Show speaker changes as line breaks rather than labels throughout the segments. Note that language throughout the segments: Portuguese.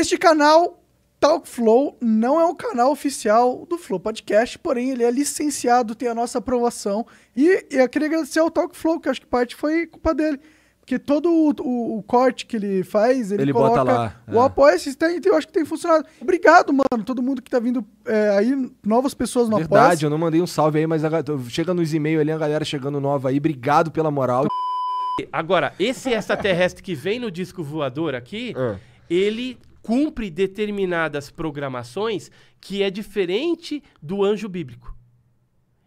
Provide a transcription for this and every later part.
Este canal, Talk Flow, não é o canal oficial do Flow Podcast, porém ele é licenciado, tem a nossa aprovação. E, eu queria agradecer ao Talk Flow, que acho que parte foi culpa dele. Porque todo o, o, o, corte que ele faz, ele, ele coloca bota lá. O é. Apoia-se, então eu acho que tem funcionado. Obrigado, mano, todo mundo que tá vindo é, aí, novas pessoas no apoia
Verdade,
eu não mandei um salve aí, mas a, chega nos e-mails ali, a galera chegando nova aí. Obrigado pela moral.
Agora, esse extraterrestre que vem no disco voador aqui, é. ele cumpre determinadas programações que é diferente do anjo bíblico.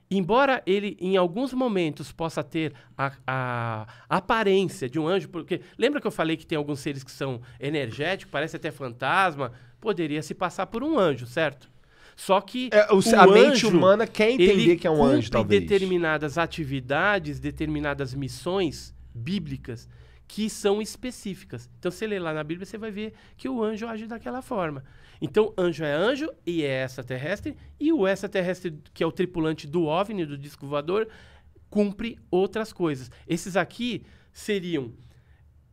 Embora ele, em alguns momentos, possa ter a, a, aparência de um anjo, porque lembra que eu falei que tem alguns seres que são energéticos, parece até fantasma, poderia se passar por um anjo, certo? Só que é, o, o a anjo, mente humana quer entender que é um anjo, talvez. determinadas atividades, determinadas missões bíblicas que são específicas. Então, você lê lá na Bíblia, você vai ver que o anjo age daquela forma. Então, anjo é anjo e é extraterrestre, e o extraterrestre, que é o tripulante do OVNI, do disco voador, cumpre outras coisas. Esses aqui seriam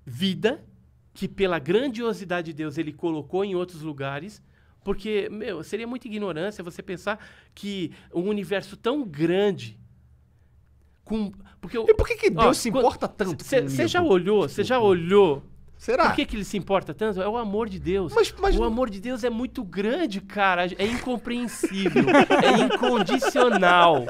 vida, que pela grandiosidade de Deus ele colocou em outros lugares, porque, meu, seria muita ignorância você pensar que um universo tão grande com, porque eu, e por que, que Deus ó, se importa quando, tanto? Você já olhou? Você já olhou? Será? Por que, que ele se importa tanto? É o amor de Deus. Mas, mas... O amor de Deus é muito grande, cara. É incompreensível. é incondicional.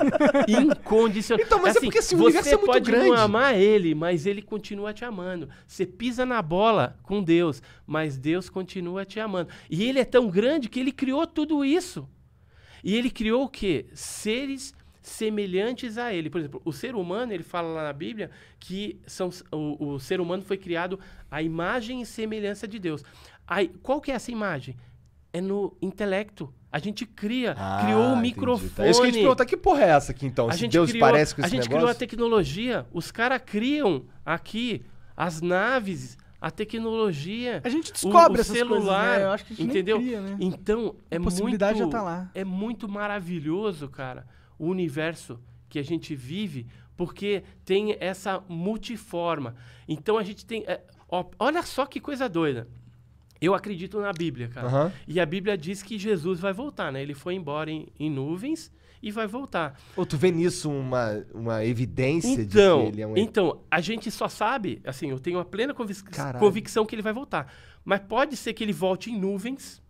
Incondicional. Então, mas é assim, é porque assim, o universo é muito grande. Você pode não amar ele, mas ele continua te amando. Você pisa na bola com Deus, mas Deus continua te amando. E ele é tão grande que ele criou tudo isso. E ele criou o quê? Seres semelhantes a ele. Por exemplo, o ser humano, ele fala lá na Bíblia que são, o, o ser humano foi criado à imagem e semelhança de Deus. Aí, qual que é essa imagem? É no intelecto. A gente cria, ah, criou o um microfone. Tá. É isso que a gente pergunta,
tá, que porra é essa aqui então? A gente Deus criou, parece com esse A gente negócio? criou a
tecnologia, os caras criam aqui as naves, a tecnologia. A gente descobre o, o celular, coisas, né? Eu acho que a gente entendeu? Cria, né? Então, é a possibilidade muito já tá lá. é muito maravilhoso, cara o universo que a gente vive, porque tem essa multiforma. Então a gente tem. É, ó, olha só que coisa doida. Eu acredito na Bíblia, cara. Uhum. E a Bíblia diz que Jesus vai voltar, né? Ele foi embora em, em nuvens e vai voltar.
Ou tu vê nisso uma, uma evidência então, de que então, ele é um... Então,
a gente só sabe, assim, eu tenho a plena convic Caralho. convicção que ele vai voltar. Mas pode ser que ele volte em nuvens,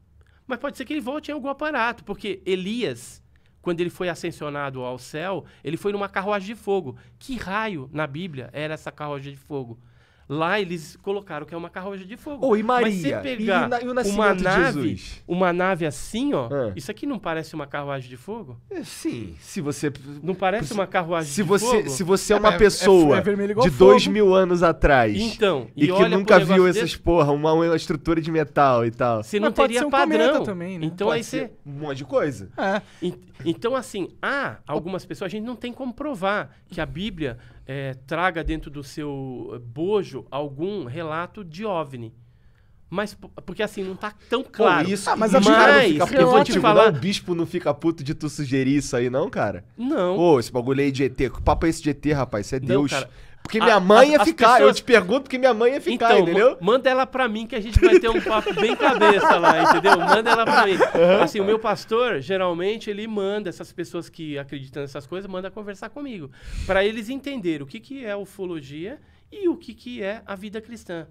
mas pode ser que ele volte em algum aparato, porque Elias quando ele foi ascensionado ao céu, ele foi numa carruagem de fogo. Que raio na Bíblia era essa carruagem de fogo? Lá eles colocaram que é uma carruagem de fogo. Oh, e Maria? Mas você pegar e, na, e o nascimento uma nave, de Jesus? Uma nave assim, ó, ah. isso aqui não parece uma carruagem de fogo? É, sim, se você... Não parece se, uma carruagem se de você, fogo? Se você é uma é, é, é pessoa é, de dois fogo.
mil anos atrás então, e, e que nunca viu desse... essas porra, uma, uma, estrutura de metal e tal... Você não Mas teria um padrão. Também, né? Então pode aí você...
Um monte de coisa. É. E, então assim, há algumas pessoas, a gente não tem como provar que a Bíblia é, traga dentro do seu bojo algum relato de OVNI. Mas, porque assim, não tá tão claro. Pô, isso, mas, mas fica, eu vou te falar.
Não, o bispo não fica puto de tu sugerir isso aí, não, cara? Não. Pô, esse bagulho aí de ET. Que papo é esse de ET, rapaz? Isso é Deus. Não, porque minha a, mãe ia ficar. Pessoas... Eu te
pergunto porque minha mãe ia ficar, então, entendeu? Manda ela pra mim que a gente vai ter um papo bem cabeça lá, entendeu? Manda ela pra mim. Uhum. Assim, o meu pastor, geralmente, ele manda essas pessoas que acreditam nessas coisas, manda conversar comigo. para eles entenderem o que, que é ufologia e o que, que é a vida cristã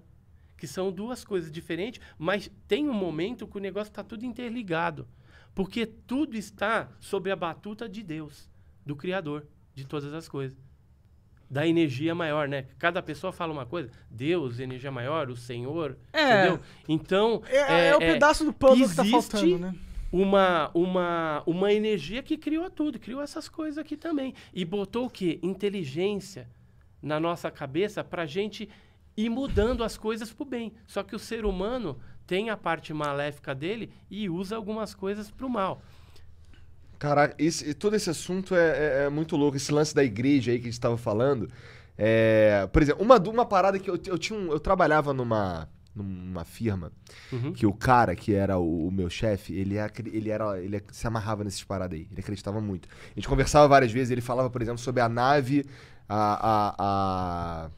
que são duas coisas diferentes, mas tem um momento que o negócio está tudo interligado. Porque tudo está sobre a batuta de Deus, do Criador de todas as coisas. Da energia maior, né? Cada pessoa fala uma coisa. Deus, energia maior, o Senhor. É. Entendeu? Então. É, é, é o é, pedaço do pano que está faltando, né? Uma, uma, uma energia que criou tudo, criou essas coisas aqui também. E botou o quê? Inteligência na nossa cabeça para gente e mudando as coisas para o bem. Só que o ser humano tem a parte maléfica dele e usa algumas coisas para o mal.
Caraca, esse, todo esse assunto é, é, é, muito louco. Esse lance da igreja aí que a gente estava falando. É, por exemplo, uma, uma parada que eu, eu tinha um, eu trabalhava numa, numa firma uhum. que o cara que era o, o meu chefe, ele, é ele era ele é, se amarrava nessas paradas aí. Ele acreditava muito. A gente conversava várias vezes. Ele falava, por exemplo, sobre a nave, a, a, a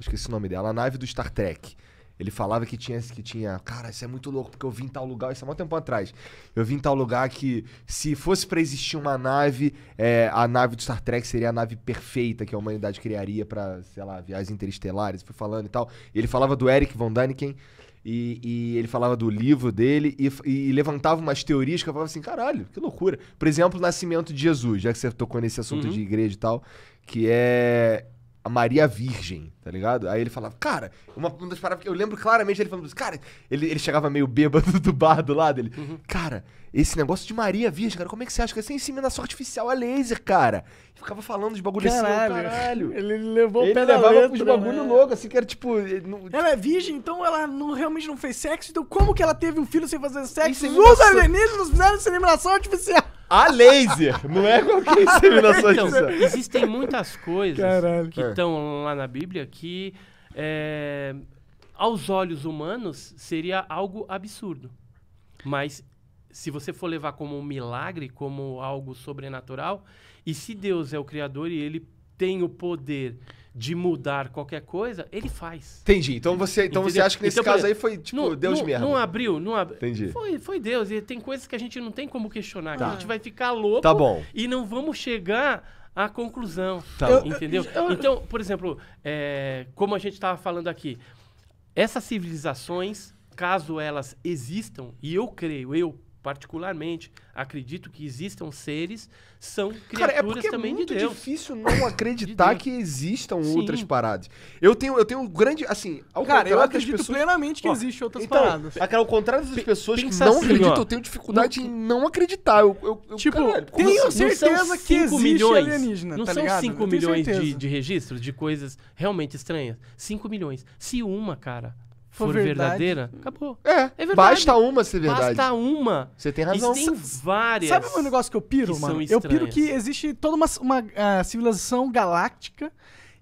Esqueci o nome dela, a nave do Star Trek. Ele falava que tinha, que tinha. Cara, isso é muito louco, porque eu vim em tal lugar, isso há é tempo atrás. Eu vim em tal lugar que, se fosse para existir uma nave, é, a nave do Star Trek seria a nave perfeita que a humanidade criaria para, sei lá, viagens interestelares, foi falando e tal. ele falava do Eric von Däniken. E, e, ele falava do livro dele e, e, levantava umas teorias que eu falava assim, caralho, que loucura. Por exemplo, o nascimento de Jesus, já que você tocou nesse assunto uhum. de igreja e tal, que é a Maria Virgem, tá ligado? Aí ele falava, cara, uma, uma das paradas que eu lembro claramente ele falando cara, ele, ele chegava meio bêbado do bar do lado, ele, uhum. cara, esse negócio de Maria Virgem, cara, como é que você acha que essa inseminação artificial é laser, cara? E ficava falando de bagulho assim, oh, caralho. assim, caralho.
Ele levou ele o pé da levava letra, uns bagulho né? louco, assim, que era tipo... Eh, não... Ela é virgem, então ela não, realmente não fez sexo, então como que ela teve um filho sem
fazer sexo?
Os alienígenas fizeram inseminação artificial! a laser. Não é qualquer inseminação então, artificial. Existem muitas coisas Caralho. que
estão é. lá na Bíblia que, é, aos olhos humanos, seria algo absurdo. Mas se você for levar como um milagre, como algo sobrenatural, e se Deus é o Criador e ele tem o poder de mudar qualquer coisa, ele faz.
Entendi. Então você, então você acha que nesse então, caso aí foi tipo Deus no, mesmo? Não
abriu, não abriu.
Entendi. Foi,
foi Deus. E tem coisas que a gente não tem como questionar. Tá. Que a tá. gente vai ficar louco tá bom. e não vamos chegar à conclusão. Tá. Eu, entendeu? Eu, eu, então, por exemplo, é, como a gente estava falando aqui, essas civilizações, caso elas existam, e eu creio, eu particularmente acredito que existam seres, são criaturas Cara, é porque é também é muito de Deus. difícil não
acreditar de que existam Sim. outras paradas. Eu tenho, eu tenho um grande, assim, ao Cara, eu acredito pessoas... plenamente que existem outras então, paradas. ao contrário das pessoas Pensa que não assim, acreditam, ó, eu tenho dificuldade não... em não acreditar. Eu, eu, eu tipo, caralho, tenho assim?
certeza que existe milhões, alienígena, Não tá são 5 milhões de, de registros de coisas realmente estranhas? 5 milhões. Se uma, cara, for, verdadeira, acabou. É, é verdade. Basta
uma ser verdade. Basta uma. Você tem razão. Existem
várias. Sabe um negócio
que eu piro, que mano? Eu piro que existe toda uma, uma uh, civilização galáctica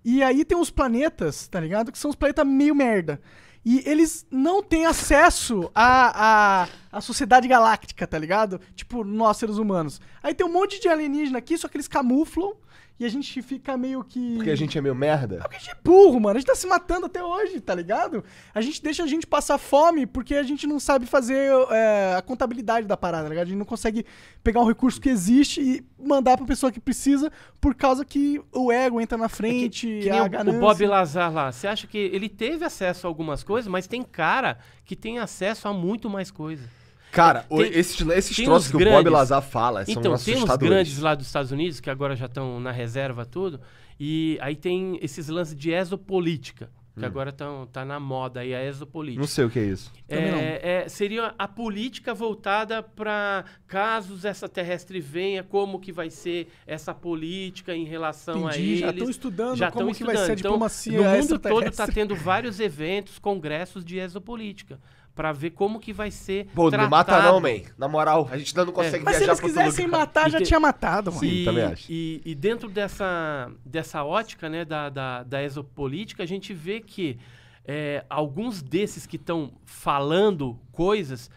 e aí tem uns planetas, tá ligado? Que são os planetas meio merda. E eles não têm acesso a, a a sociedade galáctica, tá ligado? Tipo, nós seres humanos. Aí tem um monte de alienígena aqui, só que eles camuflam e a gente fica meio que. Porque a gente
é meio merda? É porque a gente é
burro, mano. A gente tá se matando até hoje, tá ligado? A gente deixa a gente passar fome porque a gente não sabe fazer é, a contabilidade da parada, tá ligado? A gente não consegue pegar um recurso que existe e mandar pra pessoa que precisa por causa que o ego entra na frente. É que, que a ganância. O Bob Lazar
lá, você acha que ele teve acesso a algumas coisas, mas tem cara que tem acesso a muito mais coisas. Cara, é, tem, esses, esses troços que grandes, o Bob Lazar fala são Então, tem grandes lá dos Estados Unidos, que agora já estão na reserva tudo, e aí tem esses lances de exopolítica, que hum. agora tão, tá na moda aí, a exopolítica. Não sei o que é isso. É, é, seria a política voltada para casos extraterrestre venha, como que vai ser essa política em relação Entendi, a eles. Já estão estudando já como que estudando. vai ser a então, diplomacia então, No mundo todo tá está tendo vários eventos, congressos de exopolítica para ver como que vai ser Pô, tratado. não mata não, man. Na moral, a gente ainda não é. consegue é. Mas se eles quisessem matar, já te... tinha matado, mano. Sim, também acho. E, e, dentro dessa, dessa ótica, né, da, da, da exopolítica, a gente vê que é, alguns desses que estão falando coisas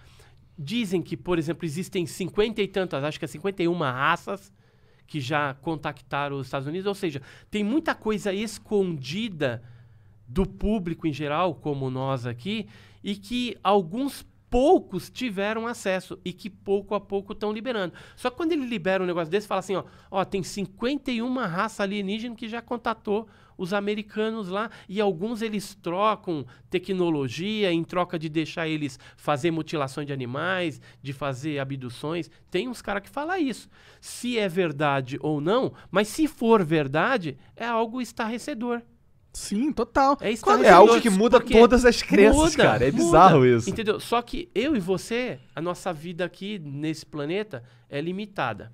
dizem que, por exemplo, existem cinquenta e tantas, acho que é 51 raças que já contactaram os Estados Unidos. Ou seja, tem muita coisa escondida do público em geral, como nós aqui, e que alguns poucos tiveram acesso e que pouco a pouco estão liberando. Só que quando ele libera um negócio desse, fala assim, ó, ó, tem 51 raça alienígena que já contatou os americanos lá e alguns eles trocam tecnologia em troca de deixar eles fazer mutilação de animais, de fazer abduções. Tem uns caras que falam isso. Se é verdade ou não, mas se for verdade, é algo estarrecedor. Sim, total. É, é algo que muda todas as crenças, muda, cara. É muda, bizarro isso. Entendeu? Só que eu e você, a nossa vida aqui nesse planeta é limitada.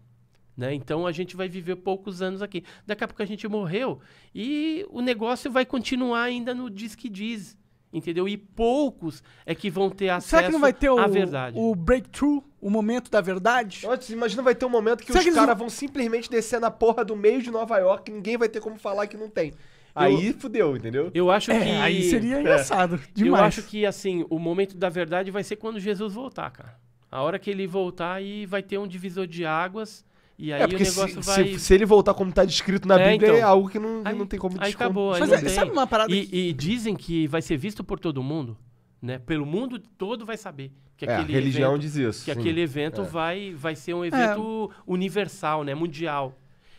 Né? Então a gente vai viver poucos anos aqui. Daqui a pouco a gente morreu e o negócio vai continuar ainda no diz que diz. Entendeu? E poucos é que vão ter acesso Será que não vai ter o, verdade.
O breakthrough, o momento da verdade? Antes, imagina vai ter um momento que Será os caras vão
simplesmente
descer na porra do meio de Nova York e ninguém vai ter como falar que não tem aí fudeu, entendeu?
Eu acho é, que. Aí seria é. engraçado. Demais. Eu acho que, assim, o momento da verdade vai ser quando Jesus voltar, cara. A hora que ele voltar, aí vai ter um divisor de águas. E aí é, o negócio se, vai. Se, se, ele
voltar como está descrito na é, Bíblia, é então, é algo que não, aí, não tem como descobrir. Aí acabou. Aí Mas é, sabe
uma parada e, que... e dizem que vai ser visto por todo mundo, né? Pelo mundo todo vai saber. Que é, aquele religião evento, diz isso. Que sim. aquele evento é. vai, vai ser um evento universal, né? Mundial.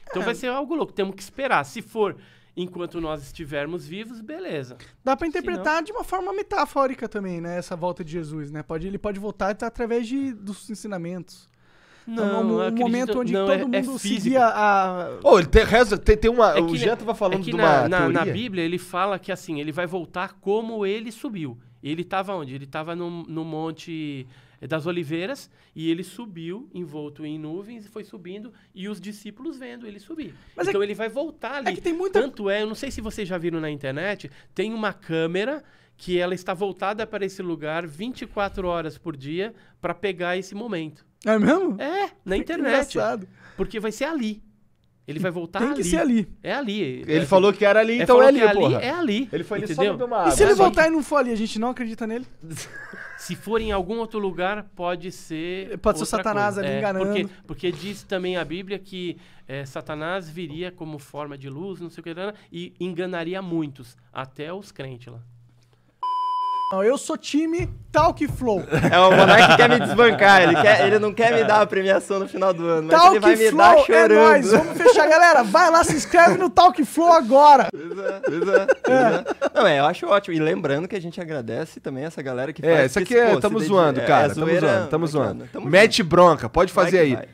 Então vai ser algo louco. Temos que esperar. Se for enquanto nós estivermos vivos, beleza. Dá para interpretar Senão...
de uma forma metafórica também, né? Essa volta de Jesus, né? Pode, ele pode voltar através de, dos ensinamentos.
Não, então, um, um momento onde não, todo é, mundo é seguia
a...
Oh, ele tem, reza, tem, tem uma... É o Jean tava falando é de uma na, na, na
Bíblia ele fala que assim, ele vai voltar como ele subiu. E ele estava onde? Ele estava no, no Monte eh, das Oliveiras e ele subiu, envolto em nuvens, e foi subindo, e os discípulos vendo ele subir. Mas é então é que, ele vai voltar é ali. É que tem muita... Tanto é, eu não sei se vocês já viram na internet, tem uma câmera que ela está voltada para esse lugar 24 horas por dia para pegar esse momento.
É mesmo? É, na internet. engraçado.
Porque vai ser ali. Ele vai voltar Tem ali. Tem que ser ali. É ali. Ele, falou que era ali, então é ali, é ali, porra. É ali. Ele foi entendeu? ali só uma água. E se ele voltar e não for ali, a gente não acredita nele? se for em algum outro lugar, pode ser Pode ser o Satanás coisa. ali é, enganando. Porque, porque, diz também a Bíblia que é, Satanás viria como forma de luz, não sei o que, e enganaria muitos, até os crentes lá.
Não, eu sou time Talk Flow. É, o Monark quer me desbancar, ele, quer, ele não quer me dar a premiação no final do ano, mas Talk ele vai Flow dar é chorando. É nóis, vamos fechar, galera. Vai lá, se inscreve no Talk Flow agora.
Pois é,
é.
Não, é, eu acho ótimo. E lembrando que a gente agradece também essa galera que é, faz... É, isso aqui é, é, Tamo zoando, cara, Tamo zoando, Tamo zoando. Mete bronca, pode fazer aí.